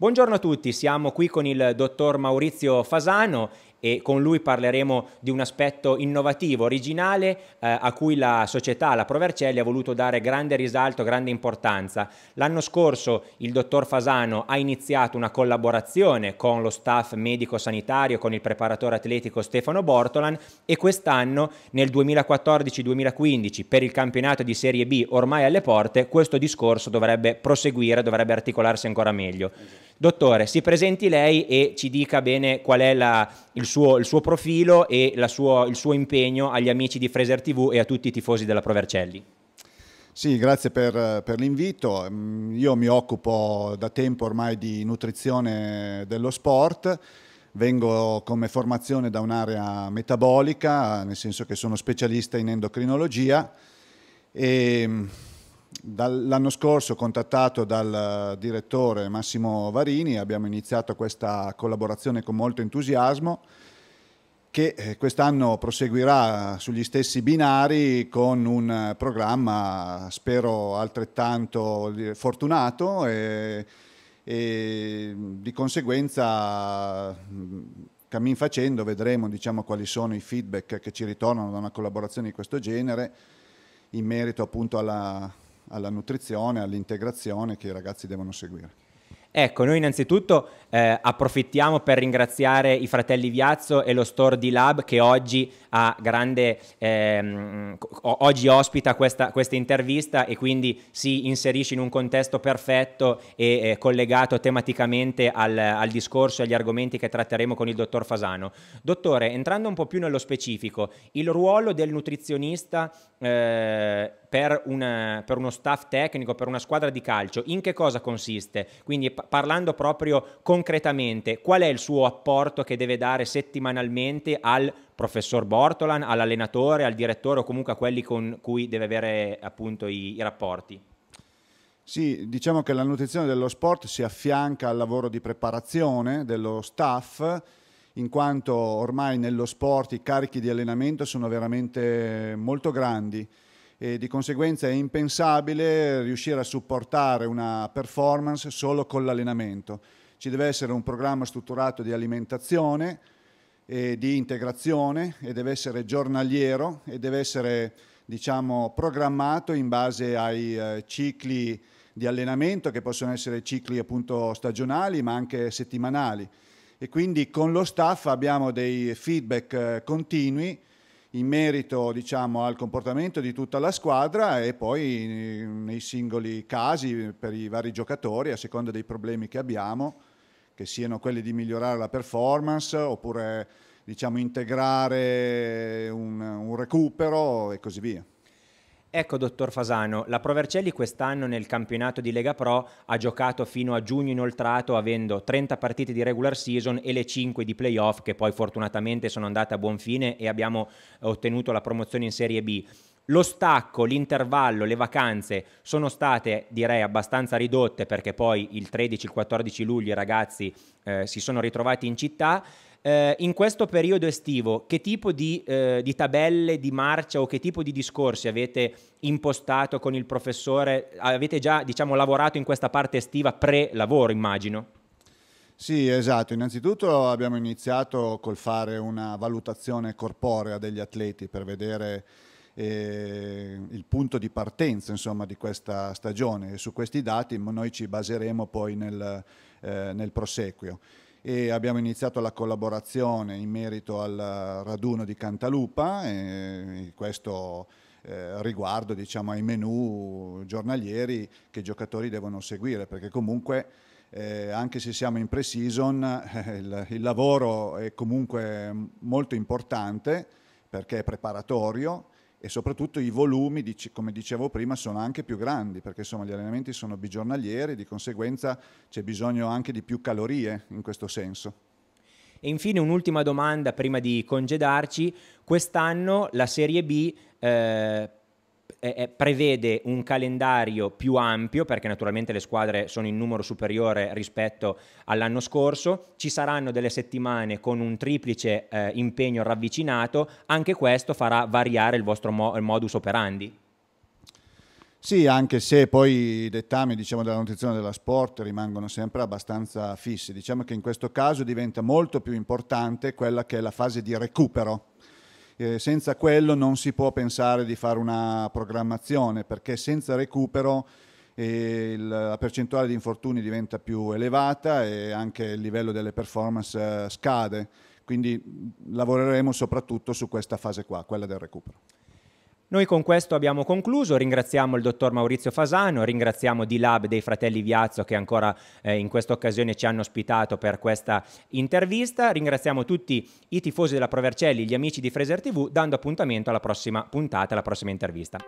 Buongiorno a tutti, siamo qui con il dottor Maurizio Fasano e con lui parleremo di un aspetto innovativo, originale, eh, a cui la società, la Provercelli, ha voluto dare grande risalto, grande importanza. L'anno scorso il dottor Fasano ha iniziato una collaborazione con lo staff medico-sanitario, con il preparatore atletico Stefano Bortolan e quest'anno, nel 2014-2015, per il campionato di Serie B ormai alle porte, questo discorso dovrebbe proseguire, dovrebbe articolarsi ancora meglio. Dottore, si presenti lei e ci dica bene qual è la, il, suo, il, suo, profilo e suo, il suo impegno agli amici di Fraser TV e a tutti i tifosi della Provercelli. Sì, grazie per, per l'invito. Mm, io mi occupo da tempo ormai di nutrizione dello sport vengo come formazione da un'area metabolica, nel senso che sono specialista in endocrinologia e mm, L'anno scorso, contattato dal eh, direttore Massimo Varini, abbiamo iniziato questa collaborazione con molto entusiasmo che eh, quest'anno proseguirà sugli stessi binari con un eh, programma, spero, altrettanto fortunato e, e di conseguenza mm, cammin facendo vedremo diciamo, quali sono i feedback che ci ritornano da una collaborazione di questo genere in merito appunto alla, alla nutrizione, all'integrazione che i ragazzi devono seguire. Ecco, noi innanzitutto eh, approfittiamo per ringraziare i fratelli Viazzo e lo store di Lab che oggi, grande, ehm, oggi ospita questa, questa, intervista e quindi si inserisce in un contesto perfetto e eh, collegato tematicamente al, al discorso e agli argomenti che tratteremo con il dottor Fasano. Dottore, entrando un po' più nello specifico, il ruolo del nutrizionista eh, per, una, per, uno staff tecnico, per una squadra di calcio, in che cosa consiste? Quindi parlando proprio concretamente, qual è il suo apporto che deve dare settimanalmente al professor Bortolan, all'allenatore, al direttore o comunque a quelli con cui deve avere appunto i, i rapporti? Sì, diciamo che la nutrizione dello sport si affianca al lavoro di preparazione dello staff, in quanto ormai nello sport i carichi di allenamento sono veramente molto grandi e di conseguenza è impensabile riuscire a supportare una performance solo con l'allenamento. Ci deve essere un programma strutturato di alimentazione, e di integrazione e deve essere giornaliero e deve essere diciamo, programmato in base ai eh, cicli di allenamento che possono essere cicli appunto stagionali ma anche settimanali e quindi con lo staff abbiamo dei feedback eh, continui in merito diciamo, al comportamento di tutta la squadra e poi eh, nei singoli casi per i vari giocatori a seconda dei problemi che abbiamo, che siano quelli di migliorare la performance oppure diciamo, integrare un, un recupero e così via. Ecco, dottor Fasano, la Provercelli quest'anno nel campionato di Lega Pro ha giocato fino a giugno inoltrato avendo 30 partite di regular season e le 5 di playoff che poi fortunatamente sono andate a buon fine e abbiamo ottenuto la promozione in Serie B. Lo stacco, l'intervallo, le vacanze sono state direi abbastanza ridotte perché poi il 13-14 luglio i ragazzi eh, si sono ritrovati in città eh, in questo periodo estivo che tipo di, eh, di, tabelle di marcia o che tipo di discorsi avete impostato con il professore? Avete già diciamo, lavorato in questa parte estiva pre-lavoro, immagino? Sì, esatto. Innanzitutto abbiamo iniziato col fare una valutazione corporea degli atleti per vedere eh, il punto di partenza insomma, di questa stagione e su questi dati noi ci baseremo poi nel, eh, nel proseguio e abbiamo iniziato la collaborazione in merito al raduno di Cantalupa e questo eh, riguardo diciamo, ai menu giornalieri che i giocatori devono seguire perché comunque eh, anche se siamo in pre-season eh, il, il, lavoro è comunque molto importante perché è preparatorio e soprattutto i volumi, come dicevo prima, sono anche più grandi perché insomma, gli allenamenti sono bigiornalieri, di conseguenza c'è bisogno anche di più calorie in questo senso. E infine un'ultima domanda prima di congedarci, quest'anno la Serie B eh, eh, prevede un calendario più ampio perché naturalmente le squadre sono in numero superiore rispetto all'anno scorso, ci saranno delle settimane con un triplice eh, impegno ravvicinato, anche questo farà variare il vostro mo- modus operandi. Sì, anche se poi i dettami diciamo, della nutrizione della sport rimangono sempre abbastanza fissi, diciamo che in questo caso diventa molto più importante quella che è la fase di recupero eh, senza quello non si può pensare di fare una programmazione perché senza recupero eh, il, la percentuale di infortuni diventa più elevata e anche il livello delle performance eh, scade. Quindi lavoreremo soprattutto su questa fase qua, quella del recupero. Noi con questo abbiamo concluso, ringraziamo il dottor Maurizio Fasano, ringraziamo D-Lab dei fratelli Viazzo che ancora eh, in questa occasione ci hanno ospitato per questa intervista, ringraziamo tutti i tifosi della Provercelli, gli amici di Fraser TV, dando appuntamento alla prossima puntata, alla prossima intervista.